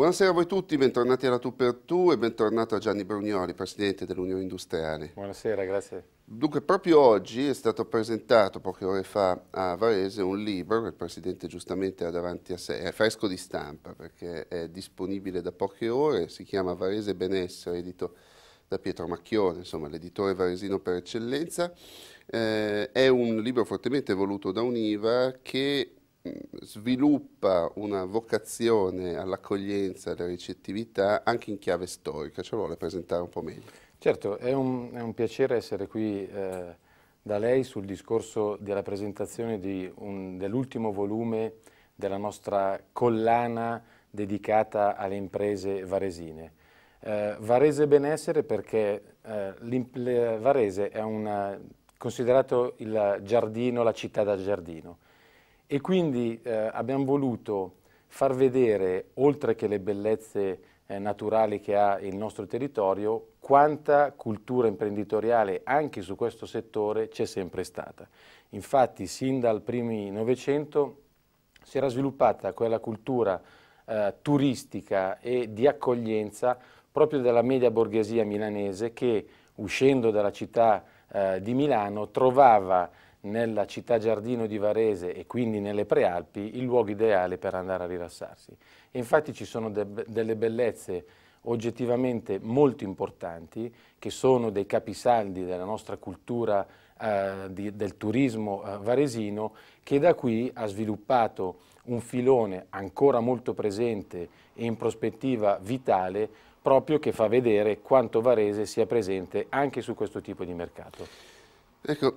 Buonasera a voi tutti, bentornati alla Tu per Tu e bentornato a Gianni Brugnoli, Presidente dell'Unione Industriale. Buonasera, grazie. Dunque, proprio oggi è stato presentato, poche ore fa, a Varese un libro che il Presidente giustamente ha davanti a sé, è fresco di stampa perché è disponibile da poche ore, si chiama Varese Benessere, edito da Pietro Macchione, insomma l'editore varesino per eccellenza. Eh, è un libro fortemente voluto da Univa che sviluppa una vocazione all'accoglienza, e alla ricettività anche in chiave storica, ce lo vuole presentare un po' meglio. Certo, è un, è un piacere essere qui eh, da lei sul discorso della presentazione di dell'ultimo volume della nostra collana dedicata alle imprese varesine. Eh, Varese benessere perché eh, Varese è una, considerato il giardino, la città da giardino e quindi eh, abbiamo voluto far vedere, oltre che le bellezze eh, naturali che ha il nostro territorio, quanta cultura imprenditoriale anche su questo settore c'è sempre stata. Infatti sin dal primi Novecento si era sviluppata quella cultura eh, turistica e di accoglienza proprio della media borghesia milanese che uscendo dalla città eh, di Milano trovava nella città giardino di Varese e quindi nelle prealpi il luogo ideale per andare a rilassarsi. E infatti ci sono de delle bellezze oggettivamente molto importanti che sono dei capisaldi della nostra cultura eh, di, del turismo eh, varesino che da qui ha sviluppato un filone ancora molto presente e in prospettiva vitale proprio che fa vedere quanto Varese sia presente anche su questo tipo di mercato. Ecco,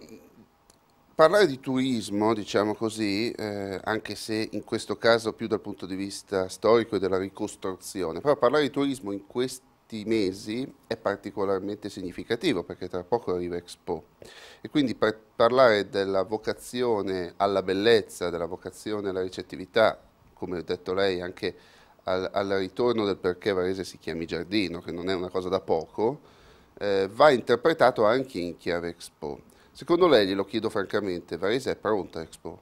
Parlare di turismo, diciamo così, eh, anche se in questo caso più dal punto di vista storico e della ricostruzione, però parlare di turismo in questi mesi è particolarmente significativo perché tra poco arriva Expo e quindi par parlare della vocazione alla bellezza, della vocazione alla ricettività, come ha detto lei anche al, al ritorno del perché Varese si chiami giardino, che non è una cosa da poco, eh, va interpretato anche in chiave Expo Secondo lei, glielo chiedo francamente, Varese è pronta Expo?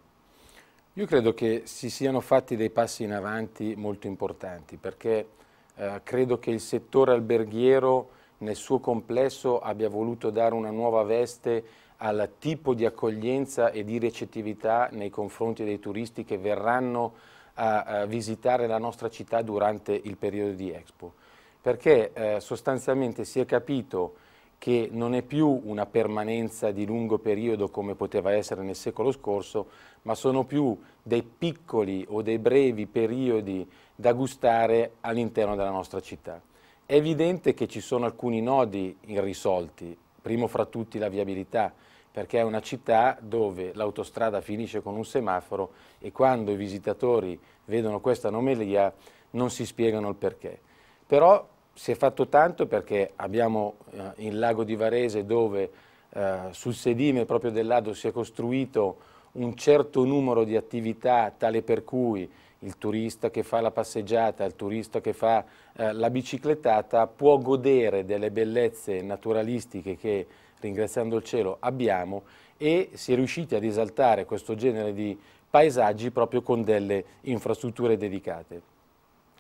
Io credo che si siano fatti dei passi in avanti molto importanti perché eh, credo che il settore alberghiero nel suo complesso abbia voluto dare una nuova veste al tipo di accoglienza e di recettività nei confronti dei turisti che verranno a, a visitare la nostra città durante il periodo di Expo. Perché eh, sostanzialmente si è capito che non è più una permanenza di lungo periodo come poteva essere nel secolo scorso, ma sono più dei piccoli o dei brevi periodi da gustare all'interno della nostra città. È evidente che ci sono alcuni nodi irrisolti, primo fra tutti la viabilità, perché è una città dove l'autostrada finisce con un semaforo e quando i visitatori vedono questa anomalia non si spiegano il perché. Però si è fatto tanto perché abbiamo eh, il lago di Varese dove eh, sul sedime proprio del lago si è costruito un certo numero di attività tale per cui il turista che fa la passeggiata, il turista che fa eh, la biciclettata può godere delle bellezze naturalistiche che ringraziando il cielo abbiamo e si è riusciti ad esaltare questo genere di paesaggi proprio con delle infrastrutture dedicate.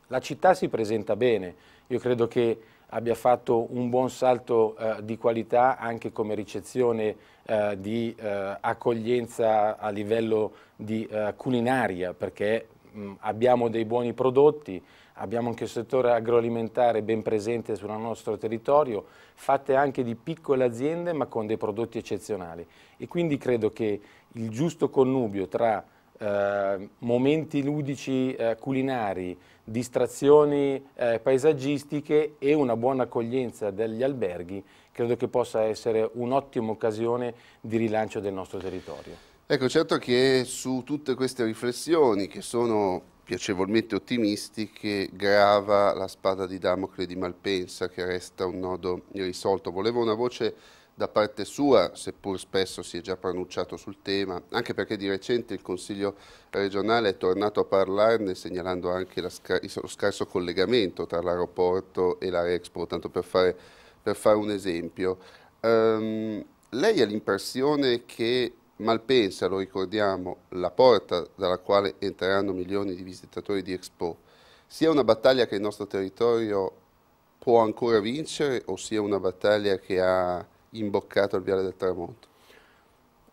La città si presenta bene, io credo che abbia fatto un buon salto eh, di qualità anche come ricezione eh, di eh, accoglienza a livello di eh, culinaria, perché mh, abbiamo dei buoni prodotti, abbiamo anche un settore agroalimentare ben presente sul nostro territorio, fatte anche di piccole aziende ma con dei prodotti eccezionali. E quindi credo che il giusto connubio tra eh, momenti ludici eh, culinari, distrazioni eh, paesaggistiche e una buona accoglienza degli alberghi credo che possa essere un'ottima occasione di rilancio del nostro territorio. Ecco, certo che su tutte queste riflessioni che sono piacevolmente ottimistiche grava la spada di Damocle di Malpensa che resta un nodo irrisolto. Volevo una voce da parte sua, seppur spesso si è già pronunciato sul tema, anche perché di recente il Consiglio regionale è tornato a parlarne segnalando anche scar lo scarso collegamento tra l'aeroporto e l'area Expo, tanto per fare, per fare un esempio. Um, lei ha l'impressione che Malpensa, lo ricordiamo, la porta dalla quale entreranno milioni di visitatori di Expo, sia una battaglia che il nostro territorio può ancora vincere o sia una battaglia che ha imboccato il viale del tramonto?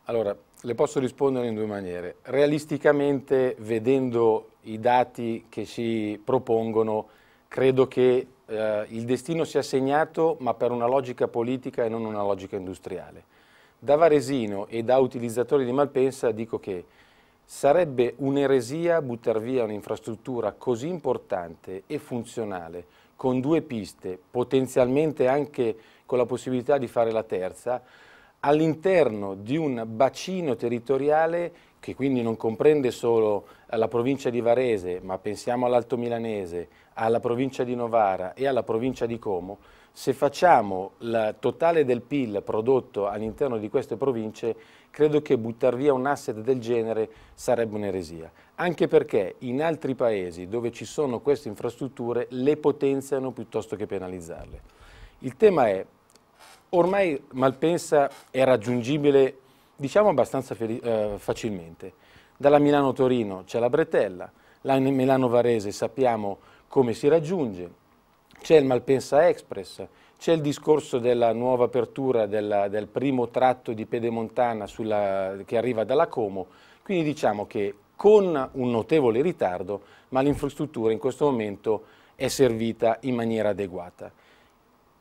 Allora, le posso rispondere in due maniere. Realisticamente, vedendo i dati che si propongono, credo che eh, il destino sia segnato, ma per una logica politica e non una logica industriale. Da Varesino e da utilizzatori di Malpensa dico che sarebbe un'eresia buttare via un'infrastruttura così importante e funzionale con due piste, potenzialmente anche con la possibilità di fare la terza, all'interno di un bacino territoriale che quindi non comprende solo la provincia di Varese, ma pensiamo all'Alto Milanese, alla provincia di Novara e alla provincia di Como, se facciamo il totale del PIL prodotto all'interno di queste province, credo che buttare via un asset del genere sarebbe un'eresia. Anche perché in altri paesi dove ci sono queste infrastrutture le potenziano piuttosto che penalizzarle. Il tema è, ormai Malpensa è raggiungibile, diciamo abbastanza eh, facilmente. Dalla Milano-Torino c'è la Bretella, la Milano-Varese sappiamo come si raggiunge, c'è il Malpensa Express, c'è il discorso della nuova apertura della, del primo tratto di Pedemontana sulla, che arriva dalla Como, quindi diciamo che con un notevole ritardo, ma l'infrastruttura in questo momento è servita in maniera adeguata.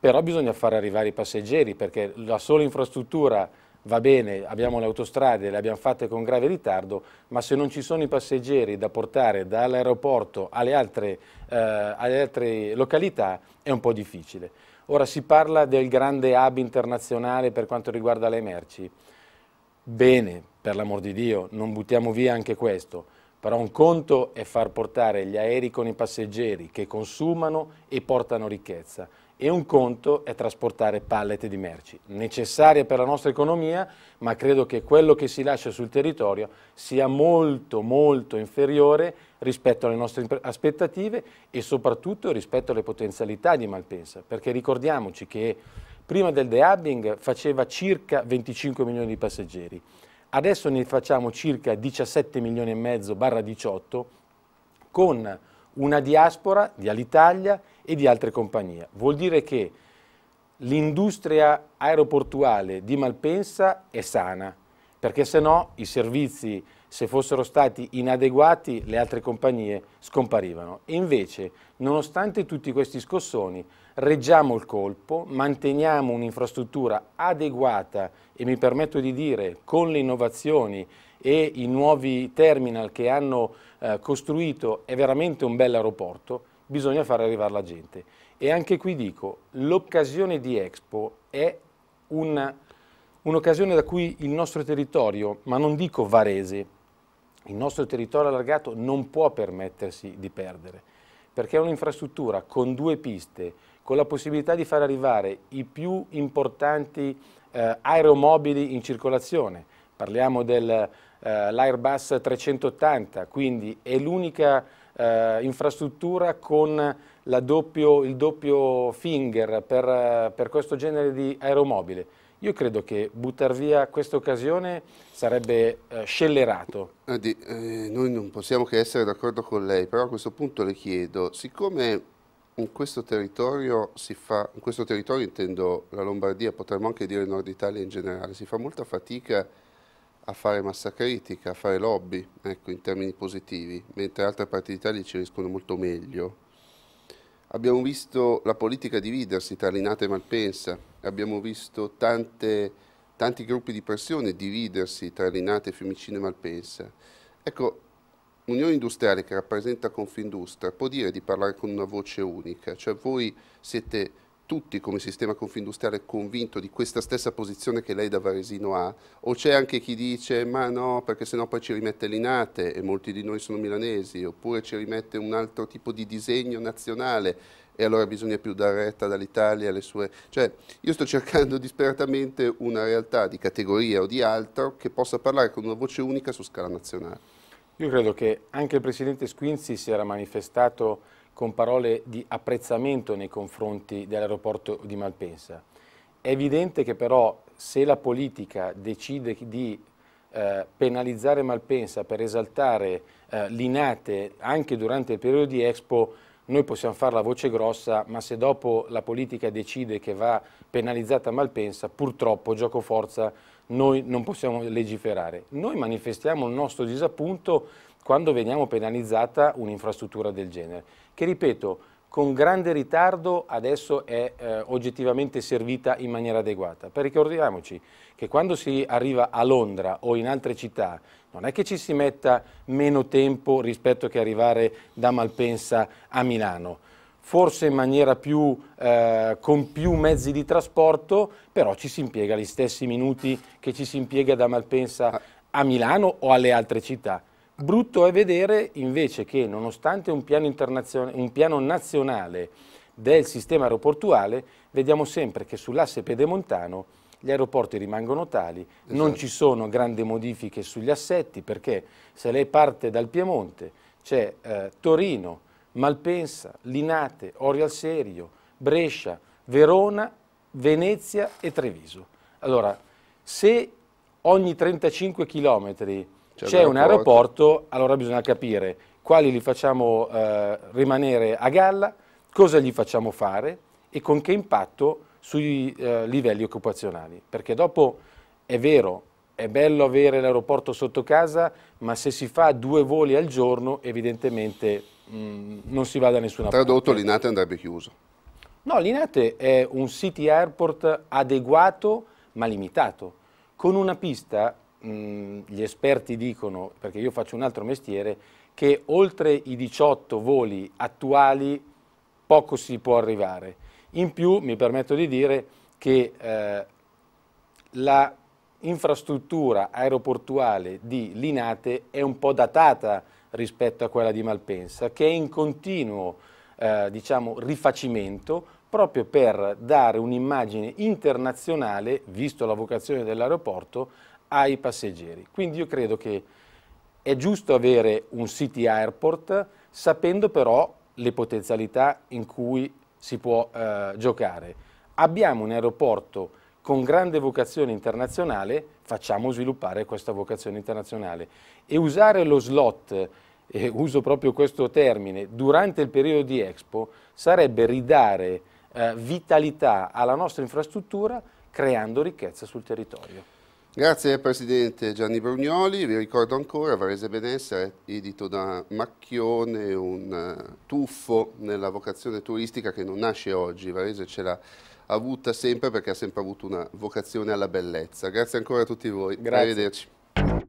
Però bisogna far arrivare i passeggeri perché la sola infrastruttura va bene, abbiamo le autostrade, le abbiamo fatte con grave ritardo, ma se non ci sono i passeggeri da portare dall'aeroporto alle, eh, alle altre località è un po' difficile. Ora si parla del grande hub internazionale per quanto riguarda le merci. Bene, per l'amor di Dio, non buttiamo via anche questo, però un conto è far portare gli aerei con i passeggeri che consumano e portano ricchezza e un conto è trasportare pallet di merci, necessarie per la nostra economia, ma credo che quello che si lascia sul territorio sia molto molto inferiore rispetto alle nostre aspettative e soprattutto rispetto alle potenzialità di Malpensa, perché ricordiamoci che prima del dehubbing faceva circa 25 milioni di passeggeri, adesso ne facciamo circa 17 milioni e mezzo barra 18 con una diaspora di Alitalia e di altre compagnie. Vuol dire che l'industria aeroportuale di Malpensa è sana, perché se no i servizi, se fossero stati inadeguati, le altre compagnie scomparivano. E invece, nonostante tutti questi scossoni, reggiamo il colpo, manteniamo un'infrastruttura adeguata e mi permetto di dire con le innovazioni e i nuovi terminal che hanno eh, costruito è veramente un bel aeroporto, bisogna far arrivare la gente. E anche qui dico, l'occasione di Expo è un'occasione da cui il nostro territorio, ma non dico varese, il nostro territorio allargato non può permettersi di perdere, perché è un'infrastruttura con due piste, con la possibilità di far arrivare i più importanti eh, aeromobili in circolazione, parliamo del eh, l'Airbus 380, quindi è l'unica eh, infrastruttura con doppio, il doppio finger per, eh, per questo genere di aeromobile. Io credo che buttare via questa occasione sarebbe eh, scellerato. Adi, eh, noi non possiamo che essere d'accordo con lei, però a questo punto le chiedo, siccome in questo territorio si fa, in questo territorio intendo la Lombardia, potremmo anche dire il nord Italia in generale, si fa molta fatica a a fare massa critica, a fare lobby, ecco, in termini positivi, mentre altre parti d'Italia ci riescono molto meglio. Abbiamo visto la politica dividersi tra Linate e Malpensa, abbiamo visto tante, tanti gruppi di pressione dividersi tra Linate, Fiumicino e Malpensa. Ecco, Unione Industriale che rappresenta Confindustria può dire di parlare con una voce unica, cioè voi siete tutti come sistema confindustriale convinto di questa stessa posizione che lei da Varesino ha? O c'è anche chi dice ma no perché sennò poi ci rimette l'inate e molti di noi sono milanesi oppure ci rimette un altro tipo di disegno nazionale e allora bisogna più dare retta dall'Italia alle sue... Cioè io sto cercando disperatamente una realtà di categoria o di altro che possa parlare con una voce unica su scala nazionale. Io credo che anche il Presidente Squinzi si era manifestato con parole di apprezzamento nei confronti dell'aeroporto di Malpensa. È evidente che però se la politica decide di eh, penalizzare Malpensa per esaltare eh, l'inate anche durante il periodo di Expo, noi possiamo fare la voce grossa, ma se dopo la politica decide che va penalizzata Malpensa, purtroppo, gioco forza, noi non possiamo legiferare. Noi manifestiamo il nostro disappunto quando veniamo penalizzata un'infrastruttura del genere, che ripeto, con grande ritardo adesso è eh, oggettivamente servita in maniera adeguata. Perché ricordiamoci che quando si arriva a Londra o in altre città non è che ci si metta meno tempo rispetto che arrivare da Malpensa a Milano forse in maniera più, eh, con più mezzi di trasporto, però ci si impiega gli stessi minuti che ci si impiega da Malpensa ah. a Milano o alle altre città. Brutto è vedere invece che nonostante un piano, un piano nazionale del sistema aeroportuale, vediamo sempre che sull'asse pedemontano gli aeroporti rimangono tali, esatto. non ci sono grandi modifiche sugli assetti perché se lei parte dal Piemonte c'è eh, Torino, Malpensa, Linate, Orial Serio, Brescia, Verona, Venezia e Treviso. Allora, se ogni 35 km c'è un aeroporto, allora bisogna capire quali li facciamo eh, rimanere a galla, cosa gli facciamo fare e con che impatto sui eh, livelli occupazionali. Perché dopo è vero, è bello avere l'aeroporto sotto casa, ma se si fa due voli al giorno, evidentemente Mm, non si va da nessuna Tradotto, parte. Tradotto, l'INATE andrebbe chiuso. No, l'INATE è un city airport adeguato ma limitato, con una pista, mh, mm, gli esperti dicono, perché io faccio un altro mestiere, che oltre i 18 voli attuali poco si può arrivare. In più mi permetto di dire che eh, la infrastruttura aeroportuale di Linate è un po' datata rispetto a quella di Malpensa, che è in continuo eh, diciamo, rifacimento proprio per dare un'immagine internazionale, visto la vocazione dell'aeroporto, ai passeggeri. Quindi io credo che è giusto avere un city airport, sapendo però le potenzialità in cui si può eh, giocare. Abbiamo un aeroporto con grande vocazione internazionale, facciamo sviluppare questa vocazione internazionale. E usare lo slot, eh, uso proprio questo termine, durante il periodo di Expo sarebbe ridare eh, vitalità alla nostra infrastruttura creando ricchezza sul territorio. Grazie Presidente Gianni Brugnoli, vi ricordo ancora Varese Benessere, edito da Macchione, un eh, tuffo nella vocazione turistica che non nasce oggi, Varese ce l'ha avuta sempre perché ha sempre avuto una vocazione alla bellezza. Grazie ancora a tutti voi. Grazie. Arrivederci.